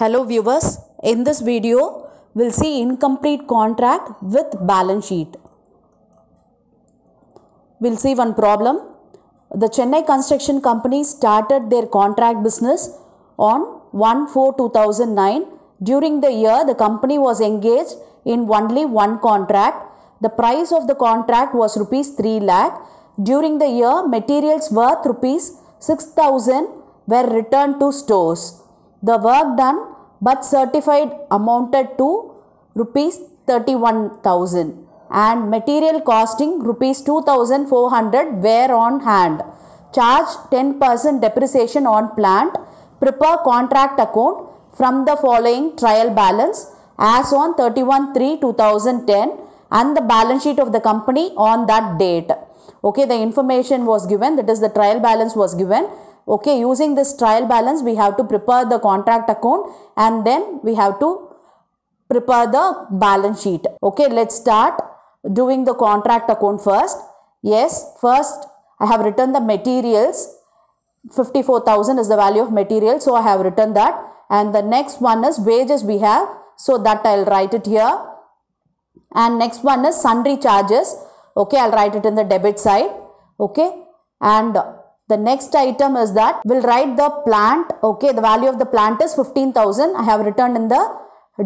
Hello viewers, in this video we'll see incomplete contract with balance sheet. We'll see one problem. The Chennai construction company started their contract business on 1-4-2009. During the year the company was engaged in only one contract. The price of the contract was rupees 3 lakh. During the year materials worth rupees 6000 were returned to stores. The work done but certified amounted to rupees 31,000 and material costing rupees 2,400 were on hand. Charge 10% depreciation on plant. Prepare contract account from the following trial balance as on 31-3-2010 and the balance sheet of the company on that date. Okay, the information was given that is the trial balance was given. Okay, using this trial balance, we have to prepare the contract account and then we have to prepare the balance sheet. Okay, let's start doing the contract account first. Yes, first I have written the materials. 54,000 is the value of material. So I have written that. And the next one is wages we have. So that I'll write it here. And next one is sundry charges. Okay, I'll write it in the debit side. Okay. And the next item is that we'll write the plant. Okay, the value of the plant is 15,000. I have written in the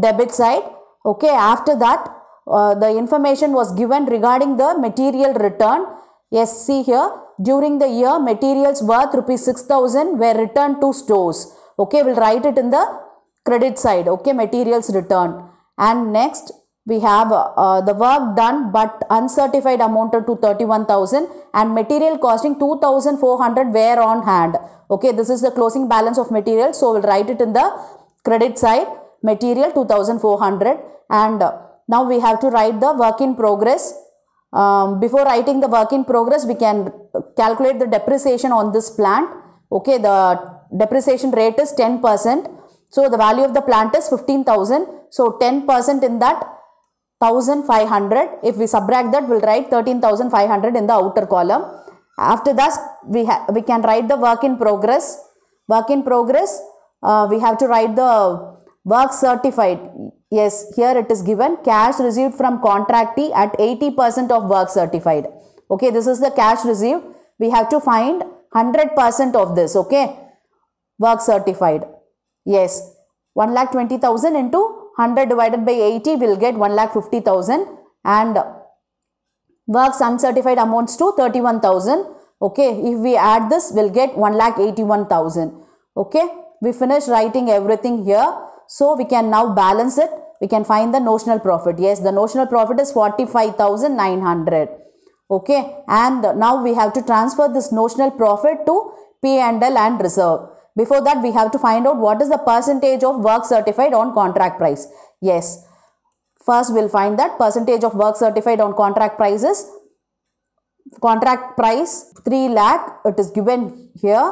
debit side. Okay, after that, uh, the information was given regarding the material return. Yes, see here, during the year, materials worth rupees 6,000 were returned to stores. Okay, we'll write it in the credit side. Okay, materials returned. And next, we have uh, the work done but uncertified amounted to 31,000 and material costing 2,400 were on hand. Okay, this is the closing balance of material. So, we'll write it in the credit side, material 2,400 and uh, now we have to write the work in progress. Um, before writing the work in progress, we can calculate the depreciation on this plant. Okay, the depreciation rate is 10%. So, the value of the plant is 15,000. So, 10% in that 1500 if we subtract that we'll write 13500 in the outer column after that we we can write the work in progress work in progress uh, we have to write the work certified yes here it is given cash received from contractee at 80% of work certified okay this is the cash received we have to find 100% of this okay work certified yes 120000 into 100 divided by 80 will get 1 lakh 50 thousand, and works uncertified amounts to 31,000. Okay, if we add this, we'll get 1 lakh 81 thousand. Okay, we finished writing everything here. So, we can now balance it. We can find the notional profit. Yes, the notional profit is 45,900. Okay, and now we have to transfer this notional profit to P&L and reserve. Before that, we have to find out what is the percentage of work certified on contract price. Yes. First, we'll find that percentage of work certified on contract prices. contract price 3 lakh. It is given here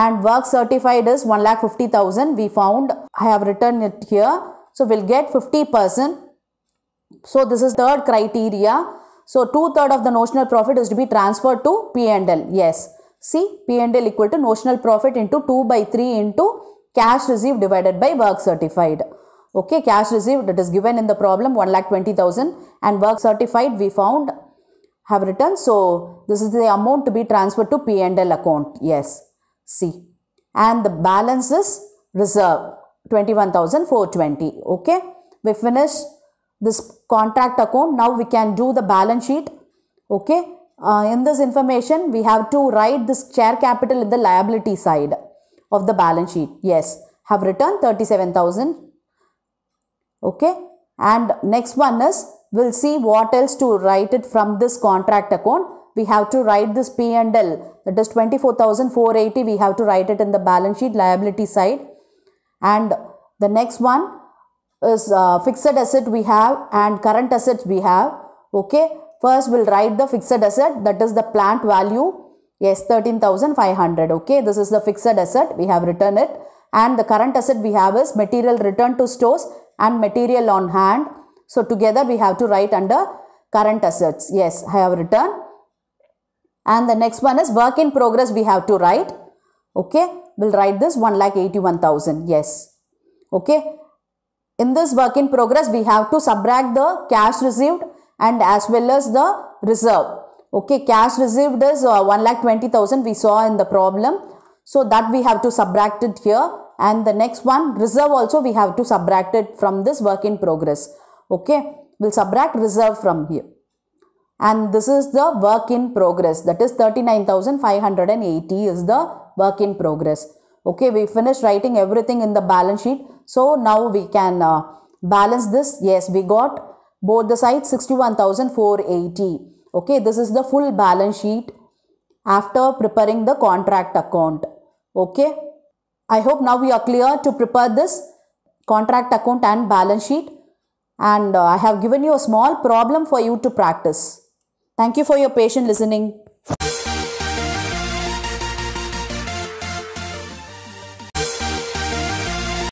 and work certified is 1 lakh 50,000. We found I have written it here. So, we'll get 50%. So, this is third criteria. So, two third of the notional profit is to be transferred to P&L. Yes. See P&L equal to notional profit into 2 by 3 into cash received divided by work certified. Okay, cash received that is given in the problem 1,20,000 and work certified we found have written. So, this is the amount to be transferred to P&L account. Yes, see. And the balance is reserve 21,420. Okay, we finish this contract account. Now, we can do the balance sheet. Okay, uh, in this information, we have to write this share capital in the liability side of the balance sheet. Yes, have written 37,000. Okay. And next one is, we'll see what else to write it from this contract account. We have to write this P&L that is 24,480. We have to write it in the balance sheet liability side. And the next one is uh, fixed asset we have and current assets we have. Okay First, we'll write the fixed asset that is the plant value. Yes, 13,500. Okay, this is the fixed asset. We have written it. And the current asset we have is material returned to stores and material on hand. So, together we have to write under current assets. Yes, I have written. And the next one is work in progress we have to write. Okay, we'll write this 1,81,000. Yes. Okay. In this work in progress, we have to subtract the cash received and as well as the reserve. Okay, cash reserve is uh, 1,20,000 we saw in the problem. So that we have to subtract it here and the next one reserve also we have to subtract it from this work in progress. Okay, we'll subtract reserve from here. And this is the work in progress that is 39,580 is the work in progress. Okay, we finished writing everything in the balance sheet. So now we can uh, balance this. Yes, we got both the sides 61480 okay this is the full balance sheet after preparing the contract account okay i hope now we are clear to prepare this contract account and balance sheet and uh, i have given you a small problem for you to practice thank you for your patient listening